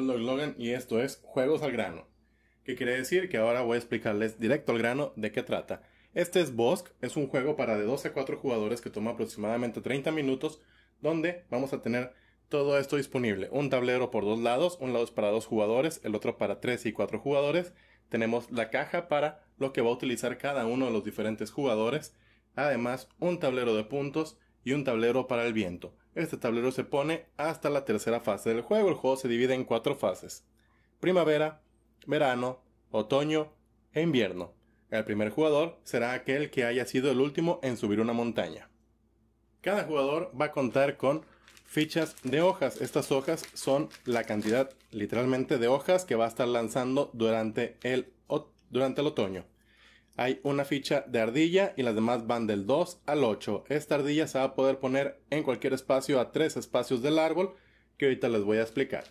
soy Logan y esto es Juegos al Grano. Que quiere decir que ahora voy a explicarles directo al grano de qué trata. Este es Bosk, es un juego para de 2 a 4 jugadores que toma aproximadamente 30 minutos, donde vamos a tener todo esto disponible. Un tablero por dos lados, un lado es para dos jugadores, el otro para 3 y 4 jugadores. Tenemos la caja para lo que va a utilizar cada uno de los diferentes jugadores. Además, un tablero de puntos y un tablero para el viento. Este tablero se pone hasta la tercera fase del juego. El juego se divide en cuatro fases. Primavera, verano, otoño e invierno. El primer jugador será aquel que haya sido el último en subir una montaña. Cada jugador va a contar con fichas de hojas. Estas hojas son la cantidad literalmente de hojas que va a estar lanzando durante el, durante el otoño. Hay una ficha de ardilla y las demás van del 2 al 8. Esta ardilla se va a poder poner en cualquier espacio a tres espacios del árbol que ahorita les voy a explicar.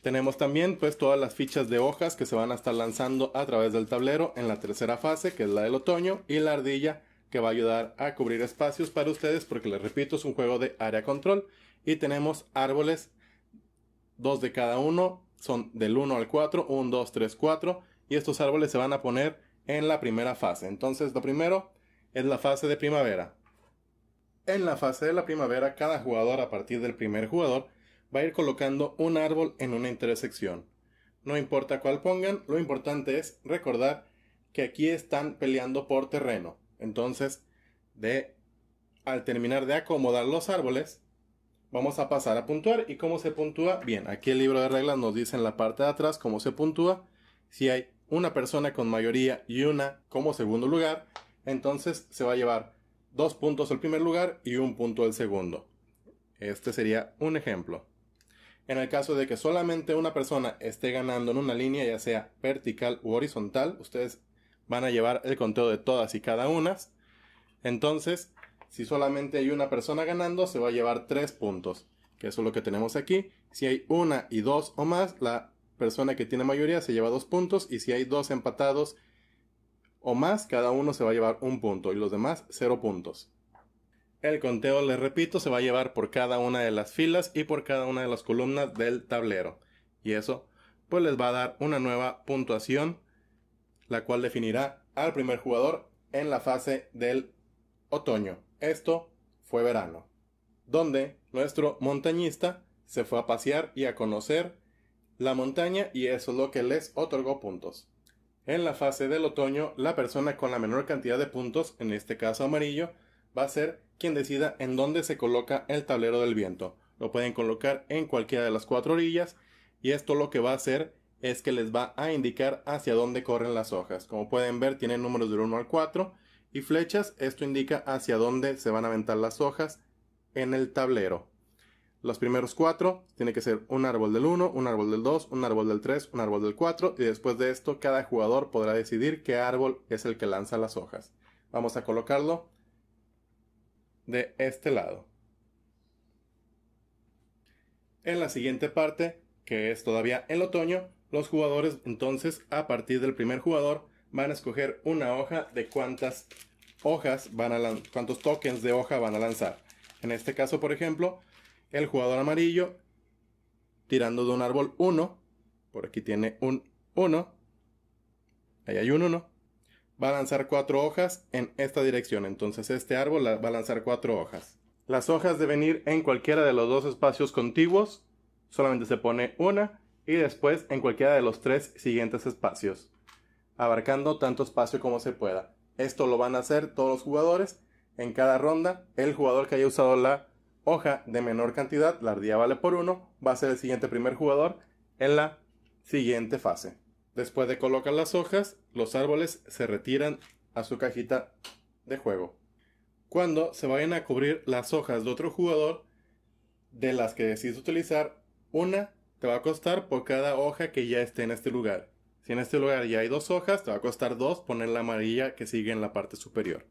Tenemos también pues todas las fichas de hojas que se van a estar lanzando a través del tablero en la tercera fase que es la del otoño y la ardilla que va a ayudar a cubrir espacios para ustedes porque les repito es un juego de área control y tenemos árboles dos de cada uno son del 1 al 4 1 2 3 4 y estos árboles se van a poner en la primera fase. Entonces, lo primero es la fase de primavera. En la fase de la primavera, cada jugador a partir del primer jugador va a ir colocando un árbol en una intersección. No importa cuál pongan, lo importante es recordar que aquí están peleando por terreno. Entonces, de al terminar de acomodar los árboles, vamos a pasar a puntuar. ¿Y cómo se puntúa? Bien, aquí el libro de reglas nos dice en la parte de atrás cómo se puntúa. Si hay una persona con mayoría y una como segundo lugar, entonces se va a llevar dos puntos al primer lugar y un punto al segundo. Este sería un ejemplo. En el caso de que solamente una persona esté ganando en una línea, ya sea vertical u horizontal, ustedes van a llevar el conteo de todas y cada unas. Entonces, si solamente hay una persona ganando, se va a llevar tres puntos, que eso es lo que tenemos aquí. Si hay una y dos o más, la persona que tiene mayoría se lleva dos puntos y si hay dos empatados o más, cada uno se va a llevar un punto y los demás cero puntos. El conteo, les repito, se va a llevar por cada una de las filas y por cada una de las columnas del tablero. Y eso, pues les va a dar una nueva puntuación, la cual definirá al primer jugador en la fase del otoño. Esto fue verano, donde nuestro montañista se fue a pasear y a conocer la montaña y eso es lo que les otorgó puntos. En la fase del otoño, la persona con la menor cantidad de puntos, en este caso amarillo, va a ser quien decida en dónde se coloca el tablero del viento. Lo pueden colocar en cualquiera de las cuatro orillas y esto lo que va a hacer es que les va a indicar hacia dónde corren las hojas. Como pueden ver, tienen números del 1 al 4 y flechas. Esto indica hacia dónde se van a aventar las hojas en el tablero los primeros cuatro tiene que ser un árbol del 1, un árbol del 2, un árbol del 3, un árbol del 4 y después de esto cada jugador podrá decidir qué árbol es el que lanza las hojas. Vamos a colocarlo de este lado. En la siguiente parte, que es todavía el otoño, los jugadores entonces a partir del primer jugador van a escoger una hoja de cuántas hojas van a cuántos tokens de hoja van a lanzar. En este caso, por ejemplo, el jugador amarillo tirando de un árbol 1. Por aquí tiene un 1. Ahí hay un 1. Va a lanzar cuatro hojas en esta dirección. Entonces este árbol va a lanzar cuatro hojas. Las hojas deben ir en cualquiera de los dos espacios contiguos. Solamente se pone una. Y después en cualquiera de los tres siguientes espacios. Abarcando tanto espacio como se pueda. Esto lo van a hacer todos los jugadores. En cada ronda, el jugador que haya usado la hoja de menor cantidad, la ardilla vale por 1, va a ser el siguiente primer jugador en la siguiente fase. Después de colocar las hojas, los árboles se retiran a su cajita de juego. Cuando se vayan a cubrir las hojas de otro jugador, de las que decides utilizar, una te va a costar por cada hoja que ya esté en este lugar. Si en este lugar ya hay dos hojas, te va a costar dos poner la amarilla que sigue en la parte superior.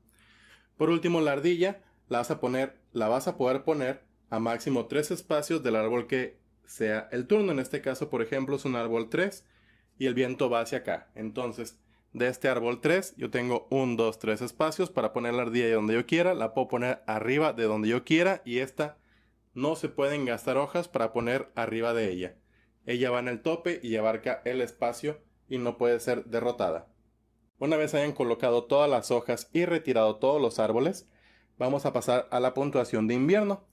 Por último, la ardilla la vas a poner, la vas a poder poner a máximo tres espacios del árbol que sea el turno. En este caso, por ejemplo, es un árbol 3 y el viento va hacia acá. Entonces, de este árbol 3, yo tengo un, dos, tres espacios para poner la ardilla de donde yo quiera. La puedo poner arriba de donde yo quiera y esta no se pueden gastar hojas para poner arriba de ella. Ella va en el tope y abarca el espacio y no puede ser derrotada. Una vez hayan colocado todas las hojas y retirado todos los árboles, vamos a pasar a la puntuación de invierno,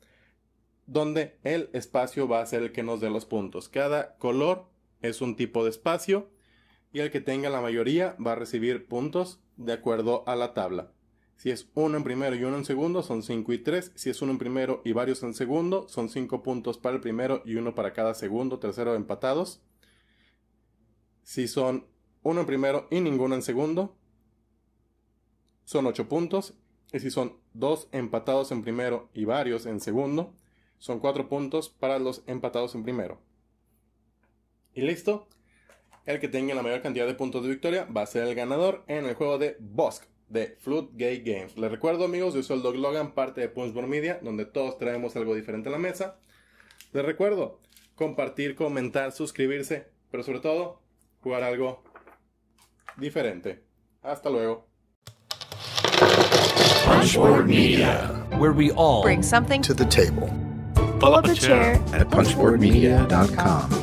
donde el espacio va a ser el que nos dé los puntos. Cada color es un tipo de espacio y el que tenga la mayoría va a recibir puntos de acuerdo a la tabla. Si es uno en primero y uno en segundo, son 5 y 3. Si es uno en primero y varios en segundo, son 5 puntos para el primero y uno para cada segundo, tercero empatados. Si son uno en primero y ninguno en segundo, son 8 puntos. Y si son dos empatados en primero y varios en segundo, son cuatro puntos para los empatados en primero. Y listo, el que tenga la mayor cantidad de puntos de victoria va a ser el ganador en el juego de Bosk de Floodgate Games. Les recuerdo amigos, yo soy el Dog Logan, parte de Punchborn Media, donde todos traemos algo diferente a la mesa. Les recuerdo, compartir, comentar, suscribirse, pero sobre todo, jugar algo diferente. Hasta luego. Punchboard Media, where we all bring something to the table. Pull, up, a chair at punchboardmedia.com.